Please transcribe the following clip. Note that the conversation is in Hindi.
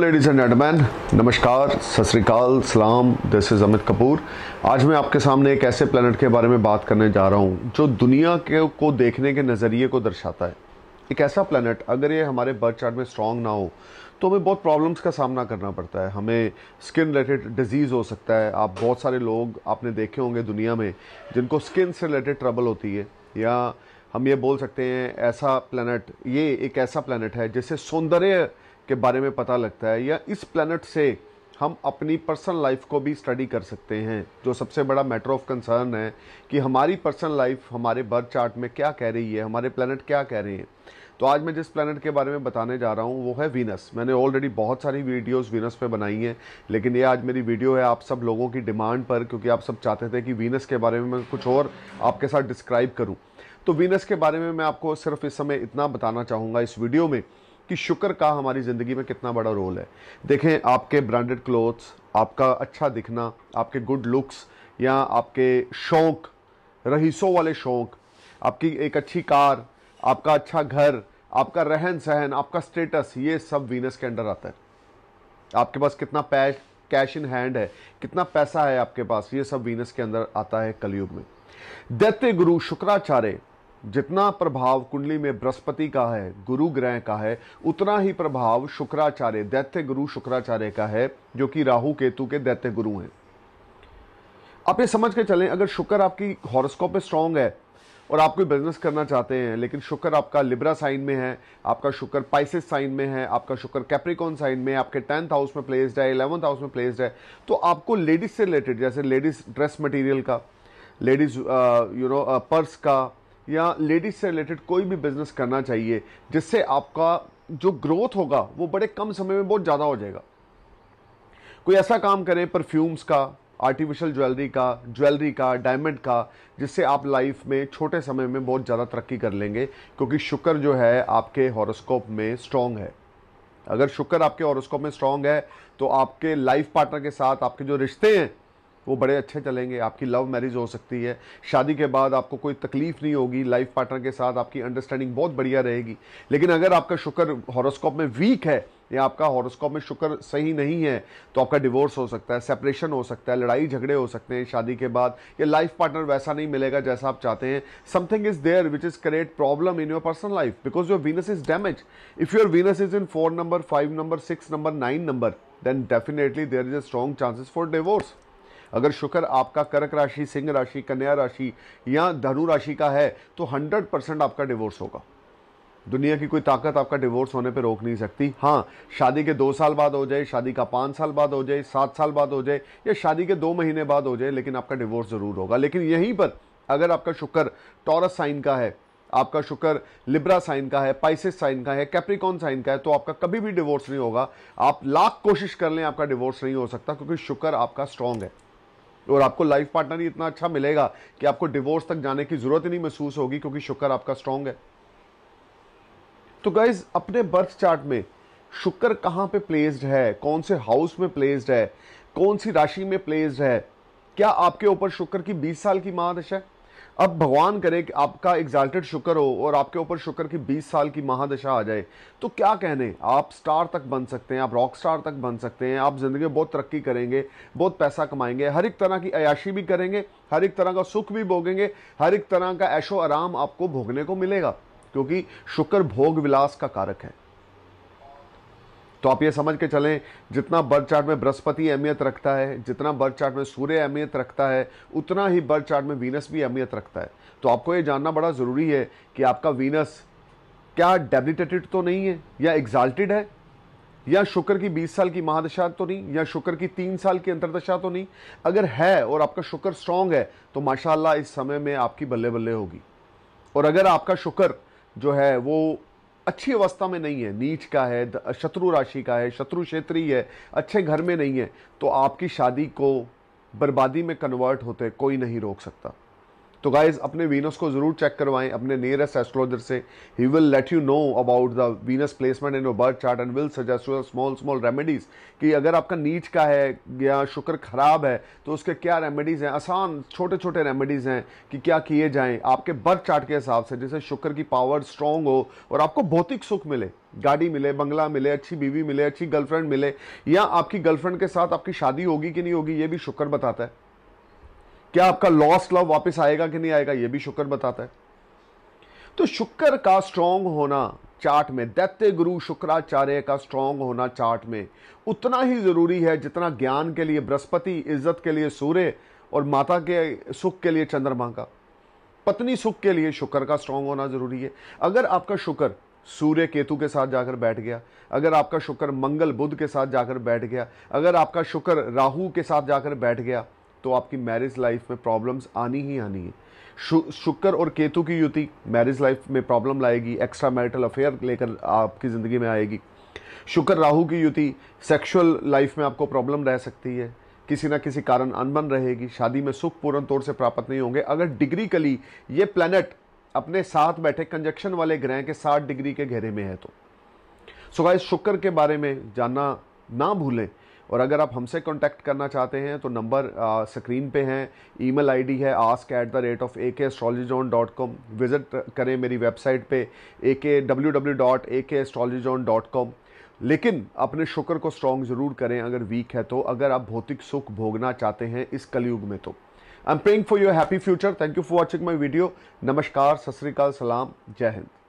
लेडीज़ एंड जेंटलमैन नमस्कार सत श्रीकाल सलाम दिस इज़ अमित कपूर आज मैं आपके सामने एक ऐसे प्लानट के बारे में बात करने जा रहा हूँ जो दुनिया के को देखने के नज़रिए को दर्शाता है एक ऐसा प्लानट अगर ये हमारे बर्थ चार्ट में स्ट्रांग ना हो तो हमें बहुत प्रॉब्लम्स का सामना करना पड़ता है हमें स्किन रिलेटेड डिजीज़ हो सकता है आप बहुत सारे लोग आपने देखे होंगे दुनिया में जिनको स्किन से रिलेटेड ट्रबल होती है या हम ये बोल सकते हैं ऐसा प्लानट ये एक ऐसा प्लानट है जिसे सौंदर्य के बारे में पता लगता है या इस प्लानट से हम अपनी पर्सनल लाइफ को भी स्टडी कर सकते हैं जो सबसे बड़ा मैटर ऑफ कंसर्न है कि हमारी पर्सनल लाइफ हमारे बर्थ चार्ट में क्या कह रही है हमारे प्लानट क्या कह रहे हैं तो आज मैं जिस प्लानट के बारे में बताने जा रहा हूँ वो है वीनस मैंने ऑलरेडी बहुत सारी वीडियोस वीनस पे बनाई हैं लेकिन ये आज मेरी वीडियो है आप सब लोगों की डिमांड पर क्योंकि आप सब चाहते थे कि वीनस के बारे में मैं कुछ और आपके साथ डिस्क्राइब करूँ तो वीनस के बारे में मैं आपको सिर्फ इस समय इतना बताना चाहूँगा इस वीडियो में कि शुक्र का हमारी ज़िंदगी में कितना बड़ा रोल है देखें आपके ब्रांडेड क्लोथ्स आपका अच्छा दिखना आपके गुड लुक्स या आपके शौक़ रहीसों वाले शौक़ आपकी एक अच्छी कार आपका अच्छा घर आपका रहन सहन आपका स्टेटस ये सब वीनस के अंडर आता है आपके पास कितना पैश कैश इन हैंड है कितना पैसा है आपके पास ये सब वीनस के अंदर आता है कलयुग में दैत्य गुरु शुक्राचार्य जितना प्रभाव कुंडली में बृहस्पति का है गुरु ग्रह का है उतना ही प्रभाव शुक्राचार्य दैत्य गुरु शुक्राचार्य का है जो कि राहु केतु के दैत्य गुरु हैं आप ये समझ के चलें अगर शुक्र आपकी हॉरोस्कोप में स्ट्रांग है और आप कोई बिजनेस करना चाहते हैं लेकिन शुक्र आपका लिब्रा साइन में है आपका शुक्र पाइसिस साइन में है आपका शुक्र कैप्रिकॉन साइन में आपके टेंथ हाउस में प्लेस्ड है इलेवंथ हाउस में प्लेस्ड है तो आपको लेडीज से रिलेटेड जैसे लेडीज ड्रेस मटेरियल का लेडीज यू नो पर्स का या लेडीज से रिलेटेड कोई भी बिज़नेस करना चाहिए जिससे आपका जो ग्रोथ होगा वो बड़े कम समय में बहुत ज़्यादा हो जाएगा कोई ऐसा काम करें परफ्यूम्स का आर्टिफिशियल ज्वेलरी का ज्वेलरी का डायमंड का जिससे आप लाइफ में छोटे समय में बहुत ज़्यादा तरक्की कर लेंगे क्योंकि शुक्र जो है आपके हॉरोस्कोप में स्ट्रॉन्ग है अगर शुक्र आपके हॉरोस्कोप में स्ट्रांग है तो आपके लाइफ पार्टनर के साथ आपके जो रिश्ते हैं वो बड़े अच्छे चलेंगे आपकी लव मैरिज हो सकती है शादी के बाद आपको कोई तकलीफ नहीं होगी लाइफ पार्टनर के साथ आपकी अंडरस्टैंडिंग बहुत बढ़िया रहेगी लेकिन अगर आपका शुक्र हॉरोस्कोप में वीक है या आपका हॉरोस्कोप में शुक्र सही नहीं है तो आपका डिवोर्स हो सकता है सेपरेशन हो सकता है लड़ाई झगड़े हो सकते हैं शादी के बाद या लाइफ पार्टनर वैसा नहीं मिलेगा जैसा आप चाहते हैं something is there which is create problem in your personal life because your Venus is damage if your Venus is in four number five number six number nine number then definitely there is a strong chances for divorce अगर शुक्र आपका कर्क राशि सिंह राशि कन्या राशि या धनु राशि का है तो 100 परसेंट आपका डिवोर्स होगा दुनिया की कोई ताकत आपका डिवोर्स होने पर रोक नहीं सकती हाँ शादी के दो साल बाद हो जाए शादी का पाँच साल बाद हो जाए सात साल बाद हो जाए या शादी के दो महीने बाद हो जाए लेकिन आपका डिवोर्स ज़रूर होगा लेकिन यहीं पर अगर आपका शुक्र टॉरस साइन का है आपका शुक्र लिब्रा साइन का है पाइसिस साइन का है कैप्रिकॉन साइन का है तो आपका कभी भी डिवोर्स नहीं होगा आप लाख कोशिश कर लें आपका डिवोर्स नहीं हो सकता क्योंकि शुक्र आपका स्ट्रांग है और आपको लाइफ पार्टनर ही इतना अच्छा मिलेगा कि आपको डिवोर्स तक जाने की ज़रूरत ही नहीं महसूस होगी क्योंकि शुक्र आपका स्ट्रांग है तो गाइज अपने बर्थ चार्ट में शुक्र कहां पे प्लेस्ड है कौन से हाउस में प्लेस्ड है कौन सी राशि में प्लेस्ड है क्या आपके ऊपर शुक्र की 20 साल की महादशा है अब भगवान करे कि आपका एग्जाल्टेड शुक्र हो और आपके ऊपर शुक्र की 20 साल की महादशा आ जाए तो क्या कहने आप स्टार तक बन सकते हैं आप रॉक स्टार तक बन सकते हैं आप ज़िंदगी में बहुत तरक्की करेंगे बहुत पैसा कमाएंगे हर एक तरह की अयाशी भी करेंगे हर एक तरह का सुख भी भोगेंगे हर एक तरह का ऐशो आराम आपको भोगने को मिलेगा क्योंकि शुक्र भोग विलास का कारक है तो आप ये समझ के चलें जितना बर्थ चार्ट में बृहस्पति अहमियत रखता है जितना बर्थ चार्ट में सूर्य अहमियत रखता है उतना ही बर्थ चार्ट में वीनस भी अहमियत रखता है तो आपको ये जानना बड़ा ज़रूरी है कि आपका वीनस क्या डेबिटेटेड तो नहीं है या एग्जाल्टेड है या शुक्र की 20 साल की महादशा तो नहीं या शुक्र की तीन साल की अंतरदशा तो नहीं अगर है और आपका शुक्र स्ट्रांग है तो माशाल्लाह इस समय में आपकी बल्ले बल्ले होगी और अगर आपका शुक्र जो है वो अच्छी अवस्था में नहीं है नीच का है शत्रु राशि का है शत्रु क्षेत्रीय है अच्छे घर में नहीं है तो आपकी शादी को बर्बादी में कन्वर्ट होते कोई नहीं रोक सकता तो गाइज अपने वीनस को जरूर चेक करवाएं अपने नियरेस्ट एस्ट्रोलॉजर से ही will let you know about the Venus placement in your birth chart and will suggest you small small remedies कि अगर आपका नीच का है या शुक्र खराब है तो उसके क्या रेमेडीज़ हैं आसान छोटे छोटे रेमेडीज़ हैं कि क्या किए जाएँ आपके बर्थ चार्ट के हिसाब से जैसे शुक्र की पावर स्ट्रॉन्ग हो और आपको भौतिक सुख मिले गाड़ी मिले बंगला मिले अच्छी बीवी मिले अच्छी गर्लफ्रेंड मिले या आपकी गर्लफ्रेंड के साथ आपकी शादी होगी कि नहीं होगी ये भी शुक्र बताता है क्या आपका लॉस्ट लव वापस आएगा कि नहीं आएगा यह भी शुक्र बताता है तो शुक्र का स्ट्रांग होना चार्ट में दैत्य गुरु शुक्राचार्य का स्ट्रांग होना चार्ट में उतना ही ज़रूरी है जितना ज्ञान के लिए बृहस्पति इज्जत के लिए सूर्य और माता के सुख के लिए चंद्रमा का पत्नी सुख के लिए शुक्र का स्ट्रांग होना ज़रूरी है अगर आपका शुक्र सूर्य केतु के साथ जाकर बैठ गया अगर आपका शुक्र मंगल बुध के साथ जाकर बैठ गया अगर आपका शुक्र राहु के साथ जाकर बैठ गया तो आपकी मैरिज लाइफ में प्रॉब्लम्स आनी ही आनी है शु, शुक्र और केतु की युति मैरिज लाइफ में प्रॉब्लम लाएगी एक्स्ट्रा मैरिटल अफेयर लेकर आपकी ज़िंदगी में आएगी शुक्र राहु की युति सेक्सुअल लाइफ में आपको प्रॉब्लम रह सकती है किसी ना किसी कारण अनबन रहेगी शादी में सुख पूर्ण तौर से प्राप्त नहीं होंगे अगर डिग्री कली ये प्लैनेट अपने साथ बैठे कंजक्शन वाले ग्रह के साठ डिग्री के घेरे में है तो सो गाइस शुक्र के बारे में जानना ना भूलें और अगर आप हमसे कॉन्टैक्ट करना चाहते हैं तो नंबर स्क्रीन पे हैं ईमेल आईडी है ask at the rate of A K astrology zone dot com visit करें मेरी वेबसाइट पे ए के W W dot A K astrology zone dot com लेकिन अपने शुक्र को स्ट्रॉन्ग ज़रूर करें अगर वीक है तो अगर आप भौतिक सुख भोगना चाहते हैं इस कलयुग में तो I am paying for your happy future thank you for watching my video नमस्कार सत श्रीकाल सलाम जय हिंद